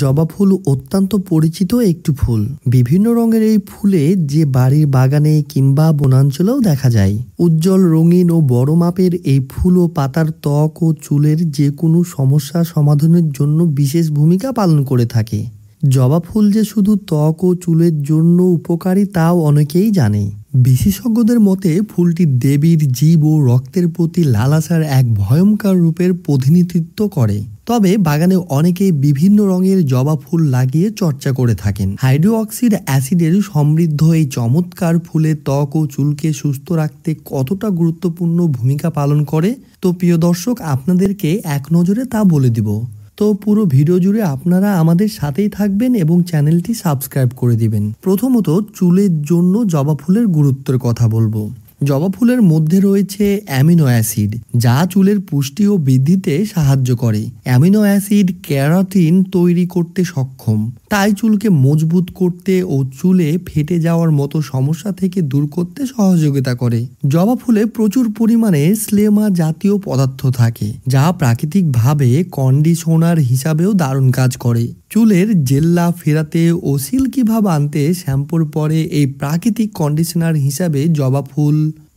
জবা ফুল অত্যন্ত পরিচিত একটি ফুল বিভিন্ন রঙের এই ফুলে যে বাড়ির বাগানে কিংবা বনাঞ্চলেও দেখা যায় উজ্জ্বল রঙিন ও বড় মাপের এই ফুল ও পাতার ত্বক ও চুলের যে কোনো সমস্যা সমাধানের জন্য বিশেষ ভূমিকা পালন করে থাকে জবা ফুল যে শুধু ত্বক ও চুলের জন্য উপকারী তাও অনেকেই জানে বিশেষজ্ঞদের মতে ফুলটি দেবীর জীব ও রক্তের প্রতি লালাসার এক ভয়ঙ্কর রূপের প্রতিনিধিত্ব করে তবে বাগানে অনেকে বিভিন্ন রঙের জবা ফুল লাগিয়ে চর্চা করে থাকেন হাইড্রোঅক্সিড অ্যাসিডের সমৃদ্ধ এই চমৎকার ফুলে ত্বক ও চুলকে সুস্থ রাখতে কতটা গুরুত্বপূর্ণ ভূমিকা পালন করে তো প্রিয় দর্শক আপনাদেরকে এক নজরে তা বলে দিব তো পুরো ভিডিও জুড়ে আপনারা আমাদের সাথেই থাকবেন এবং চ্যানেলটি সাবস্ক্রাইব করে দিবেন প্রথমত চুলের জন্য জবা ফুলের গুরুত্বের কথা বলবো জবা ফুলের মধ্যে রয়েছে অ্যামিনো অ্যাসিড যা চুলের পুষ্টি ও বৃদ্ধিতে সাহায্য করে অ্যামিনো অ্যাসিড ক্যারাটিন তৈরি করতে সক্ষম তাই চুলকে মজবুত করতে ও চুলে ফেটে যাওয়ার মতো সমস্যা থেকে দূর করতে সহযোগিতা করে জবা ফুলে প্রচুর পরিমাণে স্লেমা জাতীয় পদার্থ থাকে যা প্রাকৃতিকভাবে কন্ডিশনার হিসাবেও দারুণ কাজ করে চুলের জেল্লা ফেরাতে ও সিল্কি ভাব আনতে শ্যাম্পুর পরে এই প্রাকৃতিক কন্ডিশনার হিসাবে জবা ফুল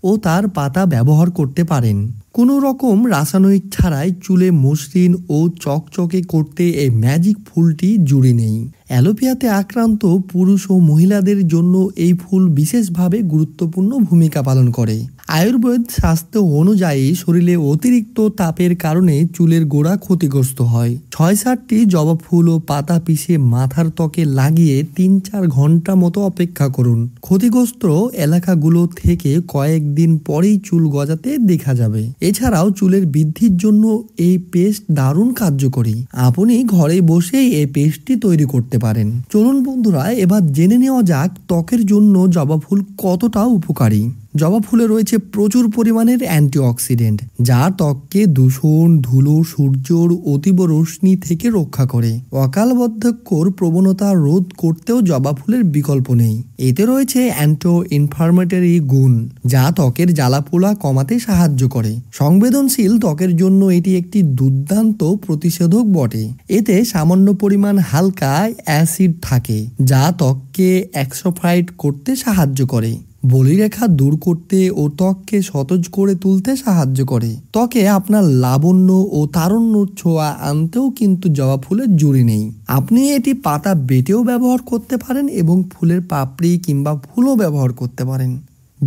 ও তার পাতা ব্যবহার করতে পারেন কোনো রকম রাসায়নিক ছাড়াই চুলে মসৃণ ও চকচকে করতে এই ম্যাজিক ফুলটি জুড়ি নেই অ্যালোপিয়াতে আক্রান্ত পুরুষ ও মহিলাদের জন্য এই ফুল বিশেষভাবে গুরুত্বপূর্ণ ভূমিকা পালন করে আয়ুর্বেদ স্বাস্থ্য অনুযায়ী শরীরে অতিরিক্ত তাপের কারণে চুলের গোড়া ক্ষতিগ্রস্ত হয় ছয় সাতটি জবা ফুল ও পাতা পিষে মাথার ত্বকে লাগিয়ে তিন চার ঘন্টা মতো অপেক্ষা করুন ক্ষতিগ্রস্ত এলাকাগুলো থেকে কয়েকদিন পরেই চুল গজাতে দেখা যাবে এছাড়াও চুলের বৃদ্ধির জন্য এই পেস্ট দারুণ কার্যকরী আপনি ঘরে বসেই এই পেস্টটি তৈরি করতে পারেন চলুন বন্ধুরা এবার জেনে নেওয়া যাক ত্বকের জন্য জবা ফুল কতটা উপকারী জবা ফুলে রয়েছে প্রচুর পরিমাণের অ্যান্টিঅক্সিডেন্ট যা ত্বককে দূষণ ধুলো সূর্যর অতীব রশ্মি থেকে রক্ষা করে অকাল বর্ধক্ষর প্রবণতা রোধ করতেও জবা ফুলের বিকল্প নেই এতে রয়েছে অ্যান্টো ইনফার্মেটারি গুণ যা ত্বকের জ্বালাপোলা কমাতে সাহায্য করে সংবেদনশীল ত্বকের জন্য এটি একটি দুর্দান্ত প্রতিষেধক বটে এতে সামান্য পরিমাণ হালকা অ্যাসিড থাকে যা ত্বককে অ্যাক্সোফাইট করতে সাহায্য করে বলিরেখা দূর করতে ও ত্বককে সতজ করে তুলতে সাহায্য করে ত্বকে আপনার লাবণ্য ও তারণ্য ছোঁয়া আনতেও কিন্তু জবা ফুলের জুড়ি নেই আপনি এটি পাতা বেটেও ব্যবহার করতে পারেন এবং ফুলের পাপড়ি কিংবা ফুলও ব্যবহার করতে পারেন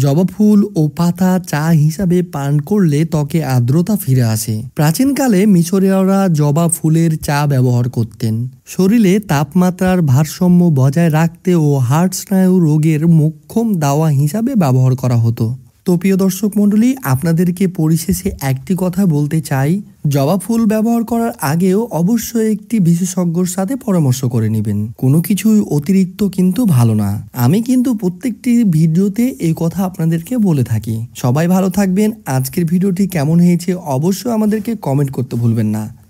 জবা ফুল ও পাতা চা হিসাবে পান করলে ত্বকে আর্দ্রতা ফিরে আসে প্রাচীনকালে মিশরীয়রা জবা ফুলের চা ব্যবহার করতেন শরীরে তাপমাত্রার ভারসাম্য বজায় রাখতে ও হার্ট স্নায়ু রোগের মোক্ষম দাওয়া হিসাবে ব্যবহার করা হতো তো প্রিয় দর্শক মণ্ডলী আপনাদেরকে পরিশেষে একটি কথা বলতে চাই জবা ফুল ব্যবহার করার আগেও অবশ্যই একটি বিশেষজ্ঞর সাথে পরামর্শ করে নেবেন কোনো কিছুই অতিরিক্ত কিন্তু ভালো না আমি কিন্তু প্রত্যেকটি ভিডিওতে এই কথা আপনাদেরকে বলে থাকি সবাই ভালো থাকবেন আজকের ভিডিওটি কেমন হয়েছে অবশ্যই আমাদেরকে কমেন্ট করতে ভুলবেন না